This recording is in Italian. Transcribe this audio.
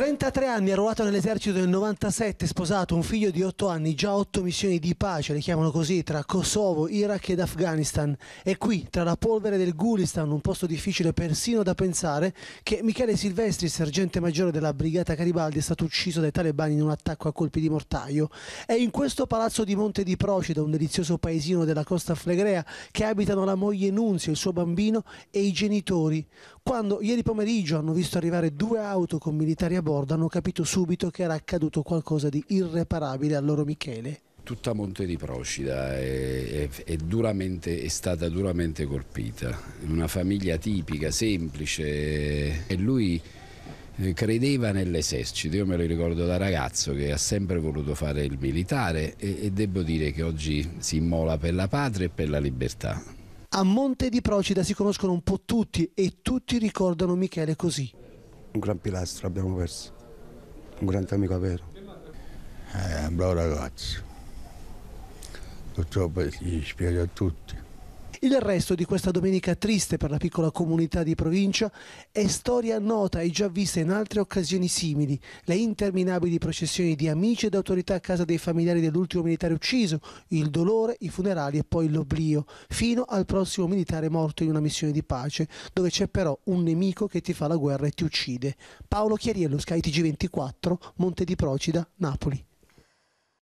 33 anni, arruolato nell'esercito del 97, sposato, un figlio di 8 anni, già 8 missioni di pace, le chiamano così, tra Kosovo, Iraq ed Afghanistan. È qui, tra la polvere del Gulistan, un posto difficile persino da pensare, che Michele Silvestri, sergente maggiore della brigata Garibaldi, è stato ucciso dai talebani in un attacco a colpi di mortaio. È in questo palazzo di Monte di Procida, un delizioso paesino della costa flegrea, che abitano la moglie Nunzio, il suo bambino e i genitori. Quando ieri pomeriggio hanno visto arrivare due auto con militari a bordo hanno capito subito che era accaduto qualcosa di irreparabile al loro Michele tutta Monte di Procida è, è, è, duramente, è, stata duramente colpita, una famiglia tipica, semplice e lui eh, credeva nell'esercito, io me lo ricordo da ragazzo che ha sempre voluto fare il militare e, e devo dire che oggi si immola per la patria e per la libertà. A Monte di Procida si conoscono un po' tutti e tutti ricordano Michele così. Un gran pilastro abbiamo perso, un grande amico vero. È eh, un bravo ragazzo, purtroppo gli spiace a tutti. Il resto di questa domenica triste per la piccola comunità di provincia è storia nota e già vista in altre occasioni simili, le interminabili processioni di amici ed autorità a casa dei familiari dell'ultimo militare ucciso, il dolore, i funerali e poi l'oblio, fino al prossimo militare morto in una missione di pace, dove c'è però un nemico che ti fa la guerra e ti uccide. Paolo Chiariello, Sky TG24, Monte di Procida, Napoli.